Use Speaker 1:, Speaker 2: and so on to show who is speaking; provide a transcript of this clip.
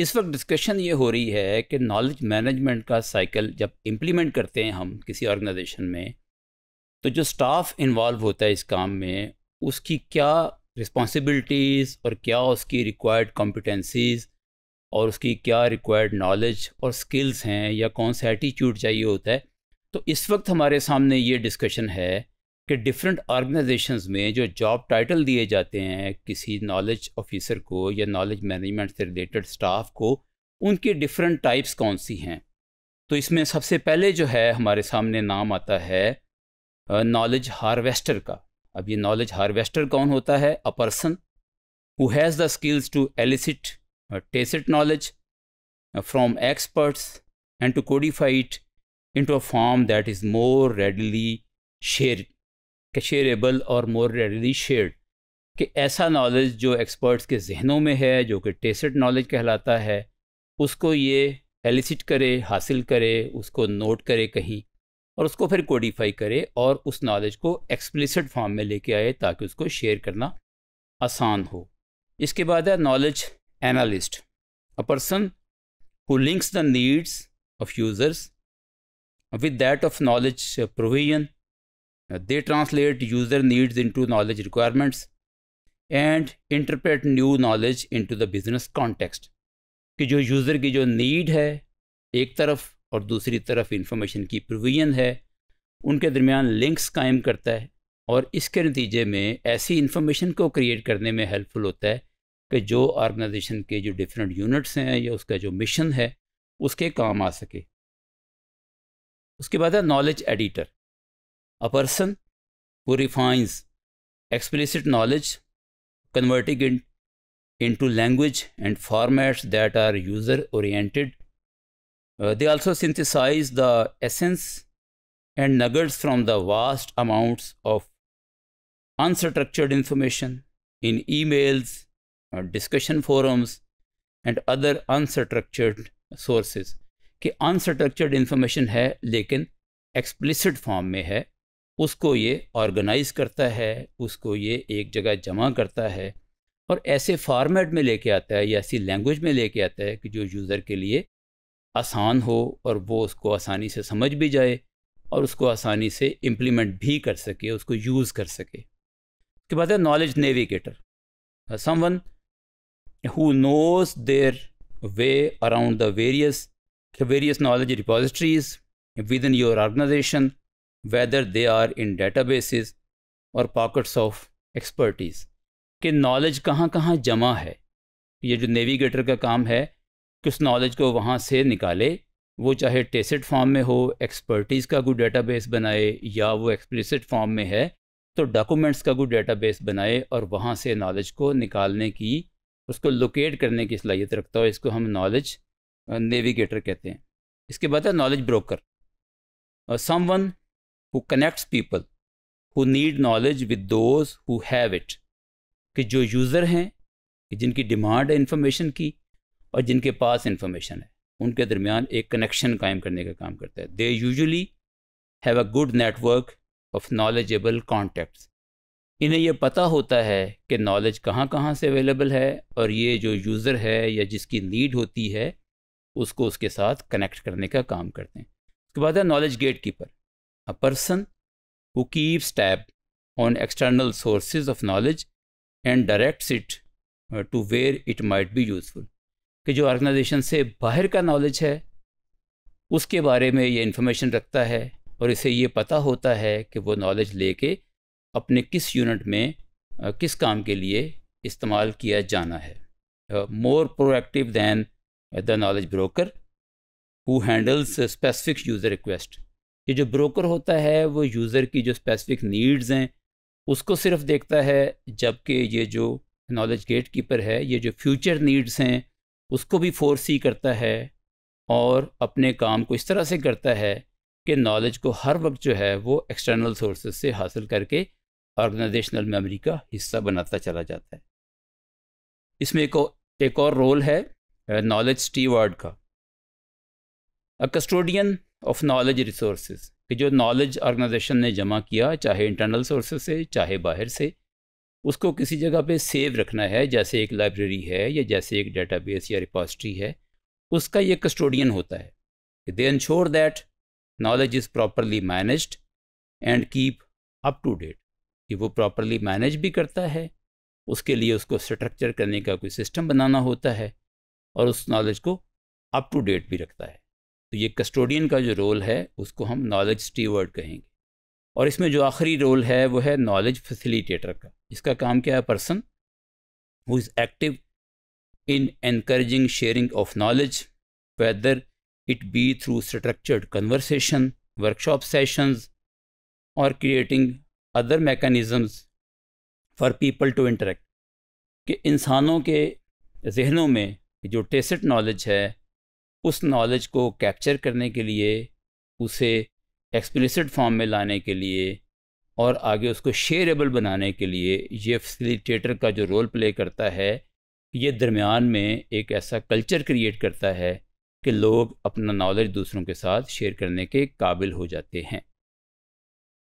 Speaker 1: इस वक्त डिस्कशन ये हो रही है कि नॉलेज मैनेजमेंट का साइकिल जब इम्प्लीमेंट करते हैं हम किसी ऑर्गेनाइजेशन में तो जो स्टाफ इन्वॉल्व होता है इस काम में उसकी क्या रिस्पॉन्सिबिलिटीज़ और क्या उसकी रिक्वायर्ड कॉम्पिटेंसीज़ और उसकी क्या रिक्वायर्ड नॉलेज और स्किल्स हैं या कौन सा एटीट्यूड चाहिए होता है तो इस वक्त हमारे सामने ये डिस्कशन है कि डिफरेंट ऑर्गेनाइजेशंस में जो जॉब टाइटल दिए जाते हैं किसी नॉलेज ऑफिसर को या नॉलेज मैनेजमेंट से रिलेटेड स्टाफ को उनकी डिफरेंट टाइप्स कौन सी हैं तो इसमें सबसे पहले जो है हमारे सामने नाम आता है नॉलेज हार्वेस्टर का अब ये नॉलेज हार्वेस्टर कौन होता है a person who has the skills to elicit tacit knowledge from experts and to codified into a form that is more readily share shareable or more readily shared कि ऐसा knowledge जो experts के जहनों में है जो कि test knowledge कहलाता है उसको ये एलिसिट करे हासिल करे उसको नोट करे कहीं और उसको फिर कोडिफाई करे और उस नॉलेज को एक्सप्लिसिट फॉर्म में लेके आए ताकि उसको शेयर करना आसान हो इसके बाद है knowledge analyst a person who links the needs of users with that of knowledge provision they translate user needs into knowledge requirements and interpret new knowledge into the business context कि जो user की जो need है एक तरफ और दूसरी तरफ इंफॉर्मेशन की प्रोविज़न है उनके दरमियान लिंक्स कायम करता है और इसके नतीजे में ऐसी इन्फॉर्मेशन को क्रिएट करने में हेल्पफुल होता है कि जो ऑर्गेनाइजेशन के जो डिफरेंट यूनिट्स हैं या उसका जो मिशन है उसके काम आ सके उसके बाद है knowledge editor A person who refines explicit knowledge, converting it into language and formats that are user oriented. Uh, they also synthesize the essence and nuggets from the vast amounts of unstructured information in emails, uh, discussion forums, and other unstructured sources ki unstructured information hai lekin explicit form mein hai उसको ये organise करता है उसको ये एक जगह जमा करता है और ऐसे फॉर्मेट में लेके आता है या ऐसी लैंग्वेज में लेके आता है कि जो यूज़र के लिए आसान हो और वो उसको आसानी से समझ भी जाए और उसको आसानी से इम्प्लीमेंट भी कर सके उसको यूज़ कर सके उसके बाद है knowledge navigator someone who knows their way around the various various knowledge repositories within your organisation whether they are in databases or pockets of expertise कि नॉलेज कहाँ कहाँ जमा है ये जो नेविगेटर का काम है कि उस नॉलेज को वहाँ से निकाले वो चाहे टेसिड फॉर्म में हो एक्सपर्टीज़ का कोई डेटाबेस बनाए या वो एक्सप्लिसिट फॉर्म में है तो डॉक्यूमेंट्स का कोई डेटाबेस बनाए और वहाँ से नॉलेज को निकालने की उसको लोकेट करने की सलाहियत रखता हो इसको हम नॉलेज नेविगेटर कहते हैं इसके बाद है knowledge broker someone who connects people who need knowledge with those who have it कि जो यूज़र हैं कि जिनकी डिमांड है इन्फॉर्मेशन की और जिनके पास इन्फॉर्मेशन है उनके दरमियान एक कनेक्शन कायम करने का काम करता है they usually have a good network of knowledgeable contacts इन्हें यह पता होता है कि नॉलेज कहाँ कहाँ से अवेलेबल है और ये जो यूज़र है या जिसकी नीड होती है उसको उसके साथ कनेक्ट करने का काम करते हैं उसके बाद है knowledge gatekeeper a person who keeps tab on external sources of knowledge and directs it uh, to where it might be useful कि जो ऑर्गेनाइजेशन से बाहर का नॉलेज है उसके बारे में ये इन्फॉर्मेशन रखता है और इसे ये पता होता है कि वो नॉलेज लेके अपने किस यूनिट में uh, किस काम के लिए इस्तेमाल किया जाना है more proactive than the knowledge broker who handles specific user request कि जो ब्रोकर होता है वो यूज़र की जो स्पेसिफिक नीड्स हैं उसको सिर्फ देखता है जबकि ये जो नॉलेज गेट कीपर है ये जो फ्यूचर नीड्स हैं उसको भी फोर्स ही करता है और अपने काम को इस तरह से करता है कि नॉलेज को हर वक्त जो है वो एक्सटर्नल सोर्सेज से हासिल करके ऑर्गेनाइजेशनल मेमोरी का हिस्सा बनाता चला जाता है इसमें एक एक और रोल है नॉलेज स्टीवर्ड का a custodian of knowledge resources कि जो नॉलेज ऑर्गेनाइजेशन ने जमा किया चाहे इंटरनल सोर्सेज से चाहे बाहर से उसको किसी जगह पे सेव रखना है जैसे एक लाइब्रेरी है या जैसे एक डेटाबेस या रिपॉजिटरी है उसका ये कस्टोडियन होता है कि they ensure that knowledge is properly managed and keep up to date कि वो प्रॉपरली मैनेज भी करता है उसके लिए उसको स्ट्रक्चर करने का कोई सिस्टम बनाना होता है और उस नॉलेज को अप टू डेट भी रखता है तो ये कस्टोडियन का जो रोल है उसको हम नॉलेज स्टीवर्ड कहेंगे और इसमें जो आखिरी रोल है वो है नॉलेज फैसिलिटेटर का इसका काम क्या है person who is active in encouraging sharing of knowledge whether it be through structured conversation workshop sessions or creating other mechanisms for people to interact कि इंसानों के जहनों में जो टेसट नॉलेज है उस नॉलेज को कैप्चर करने के लिए उसे एक्सप्लिसिट फॉर्म में लाने के लिए और आगे उसको शेयरेबल बनाने के लिए ये फैसिलिटेटर का जो रोल प्ले करता है ये दरमियान में एक ऐसा कल्चर क्रिएट करता है कि लोग अपना नॉलेज दूसरों के साथ शेयर करने के काबिल हो जाते हैं